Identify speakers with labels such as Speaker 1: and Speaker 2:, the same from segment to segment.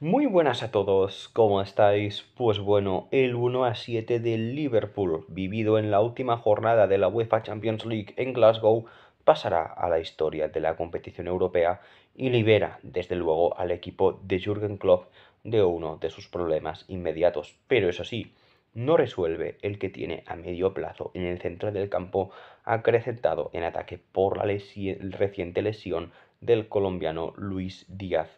Speaker 1: Muy buenas a todos, ¿cómo estáis? Pues bueno, el 1 a 7 de Liverpool, vivido en la última jornada de la UEFA Champions League en Glasgow, pasará a la historia de la competición europea y libera, desde luego, al equipo de Jürgen Klopp de uno de sus problemas inmediatos. Pero eso sí, no resuelve el que tiene a medio plazo en el centro del campo, acrecentado en ataque por la reciente lesión del colombiano Luis Díaz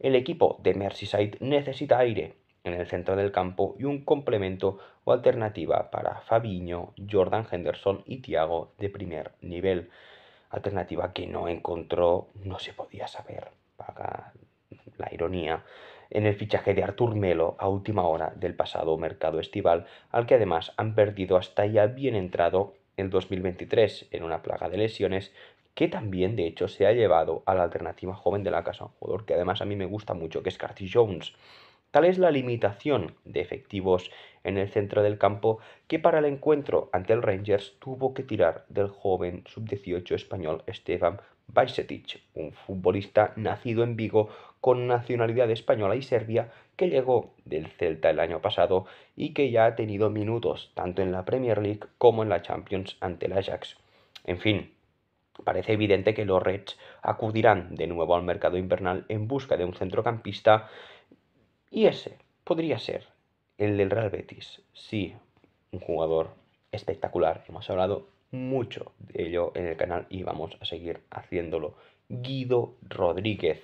Speaker 1: el equipo de Merseyside necesita aire en el centro del campo y un complemento o alternativa para Fabiño, Jordan Henderson y Thiago de primer nivel. Alternativa que no encontró, no se podía saber, paga la ironía, en el fichaje de Artur Melo a última hora del pasado mercado estival, al que además han perdido hasta ya bien entrado el 2023 en una plaga de lesiones que también de hecho se ha llevado a la alternativa joven de la casa un jugador que además a mí me gusta mucho, que es Carty Jones. Tal es la limitación de efectivos en el centro del campo que para el encuentro ante el Rangers tuvo que tirar del joven sub-18 español Esteban Bajsetic, un futbolista nacido en Vigo con nacionalidad española y serbia que llegó del Celta el año pasado y que ya ha tenido minutos tanto en la Premier League como en la Champions ante el Ajax. En fin, Parece evidente que los Reds acudirán de nuevo al mercado invernal en busca de un centrocampista y ese podría ser el del Real Betis. Sí, un jugador espectacular. Hemos hablado mucho de ello en el canal y vamos a seguir haciéndolo. Guido Rodríguez.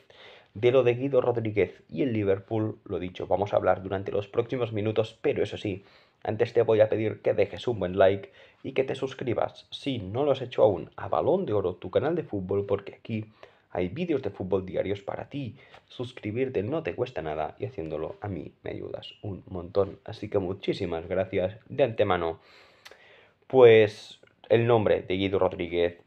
Speaker 1: De lo de Guido Rodríguez y el Liverpool, lo dicho, vamos a hablar durante los próximos minutos, pero eso sí, antes te voy a pedir que dejes un buen like y que te suscribas, si no lo has hecho aún, a Balón de Oro, tu canal de fútbol, porque aquí hay vídeos de fútbol diarios para ti. Suscribirte no te cuesta nada y haciéndolo a mí me ayudas un montón. Así que muchísimas gracias de antemano. Pues el nombre de Guido Rodríguez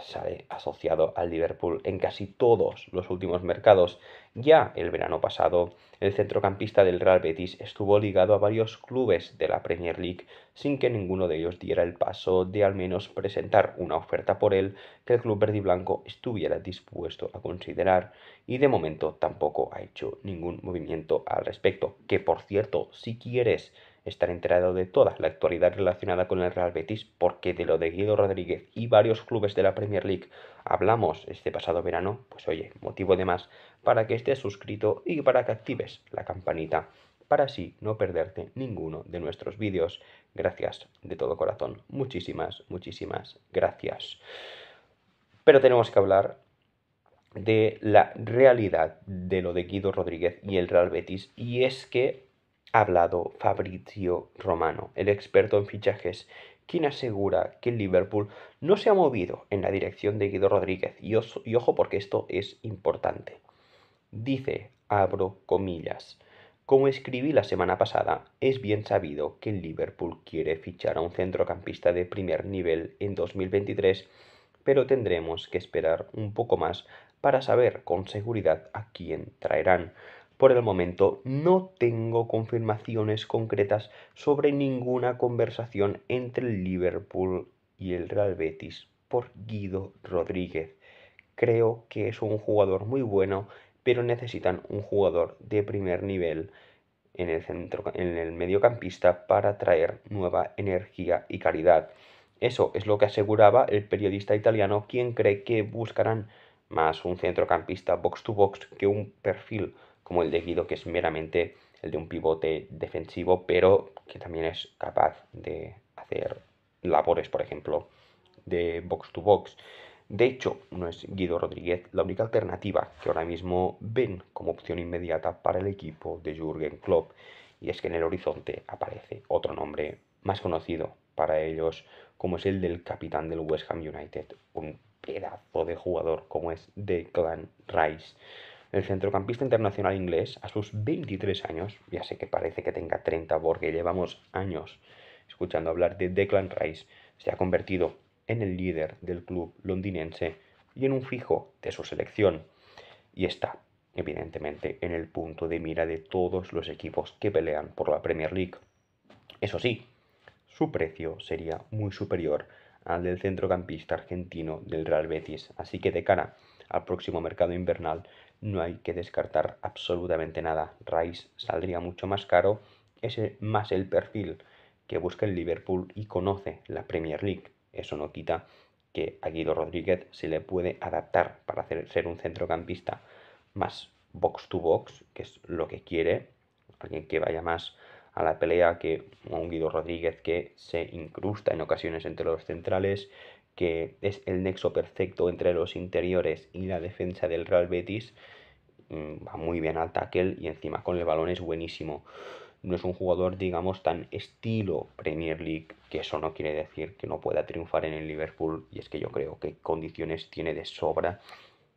Speaker 1: sale asociado al Liverpool en casi todos los últimos mercados. Ya el verano pasado, el centrocampista del Real Betis estuvo ligado a varios clubes de la Premier League sin que ninguno de ellos diera el paso de al menos presentar una oferta por él que el club verde blanco estuviera dispuesto a considerar y de momento tampoco ha hecho ningún movimiento al respecto. Que por cierto, si quieres estar enterado de toda la actualidad relacionada con el Real Betis, porque de lo de Guido Rodríguez y varios clubes de la Premier League hablamos este pasado verano, pues oye, motivo de más para que estés suscrito y para que actives la campanita, para así no perderte ninguno de nuestros vídeos. Gracias de todo corazón, muchísimas, muchísimas gracias. Pero tenemos que hablar de la realidad de lo de Guido Rodríguez y el Real Betis, y es que ha hablado Fabrizio Romano, el experto en fichajes, quien asegura que el Liverpool no se ha movido en la dirección de Guido Rodríguez. Y, ojo porque esto es importante. Dice, abro comillas, como escribí la semana pasada, es bien sabido que el Liverpool quiere fichar a un centrocampista de primer nivel en 2023, pero tendremos que esperar un poco más para saber con seguridad a quién traerán. Por el momento no tengo confirmaciones concretas sobre ninguna conversación entre el Liverpool y el Real Betis por Guido Rodríguez. Creo que es un jugador muy bueno, pero necesitan un jugador de primer nivel en el, centro, en el mediocampista para traer nueva energía y calidad. Eso es lo que aseguraba el periodista italiano, quien cree que buscarán más un centrocampista box to box que un perfil como el de Guido, que es meramente el de un pivote defensivo, pero que también es capaz de hacer labores, por ejemplo, de box to box. De hecho, no es Guido Rodríguez la única alternativa que ahora mismo ven como opción inmediata para el equipo de Jürgen Klopp, y es que en el horizonte aparece otro nombre más conocido para ellos, como es el del capitán del West Ham United, un pedazo de jugador como es Declan Rice. El centrocampista internacional inglés, a sus 23 años, ya sé que parece que tenga 30 porque llevamos años escuchando hablar de Declan Rice, se ha convertido en el líder del club londinense y en un fijo de su selección. Y está, evidentemente, en el punto de mira de todos los equipos que pelean por la Premier League. Eso sí, su precio sería muy superior al del centrocampista argentino del Real Betis, así que de cara al próximo mercado invernal, no hay que descartar absolutamente nada. Rice saldría mucho más caro, es más el perfil que busca el Liverpool y conoce la Premier League. Eso no quita que a Guido Rodríguez se le puede adaptar para hacer, ser un centrocampista más box to box, que es lo que quiere, alguien que vaya más a la pelea que un Guido Rodríguez que se incrusta en ocasiones entre los centrales, que es el nexo perfecto entre los interiores y la defensa del Real Betis. Mm, va muy bien al tackle y encima con el balón es buenísimo. No es un jugador, digamos, tan estilo Premier League, que eso no quiere decir que no pueda triunfar en el Liverpool. Y es que yo creo que condiciones tiene de sobra,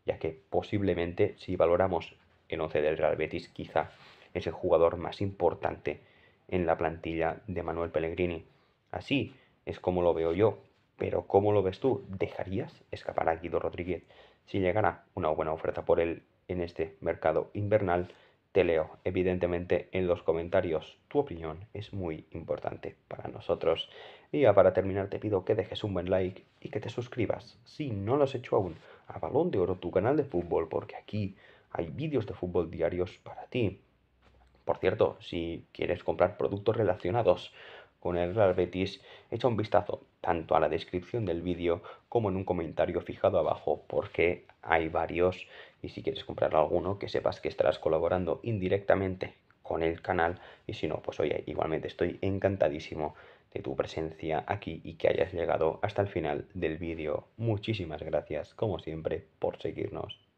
Speaker 1: ya que posiblemente, si valoramos el 11 del Real Betis, quizá es el jugador más importante en la plantilla de Manuel Pellegrini. Así es como lo veo yo, pero ¿cómo lo ves tú? ¿Dejarías escapar a Guido Rodríguez si llegara una buena oferta por él en este mercado invernal? Te leo, evidentemente, en los comentarios. Tu opinión es muy importante para nosotros. Y ya para terminar te pido que dejes un buen like y que te suscribas, si no lo has hecho aún, a Balón de Oro, tu canal de fútbol, porque aquí hay vídeos de fútbol diarios para ti. Por cierto, si quieres comprar productos relacionados con el Real Betis, echa un vistazo tanto a la descripción del vídeo como en un comentario fijado abajo, porque hay varios y si quieres comprar alguno, que sepas que estarás colaborando indirectamente con el canal y si no, pues oye, igualmente estoy encantadísimo de tu presencia aquí y que hayas llegado hasta el final del vídeo. Muchísimas gracias, como siempre, por seguirnos.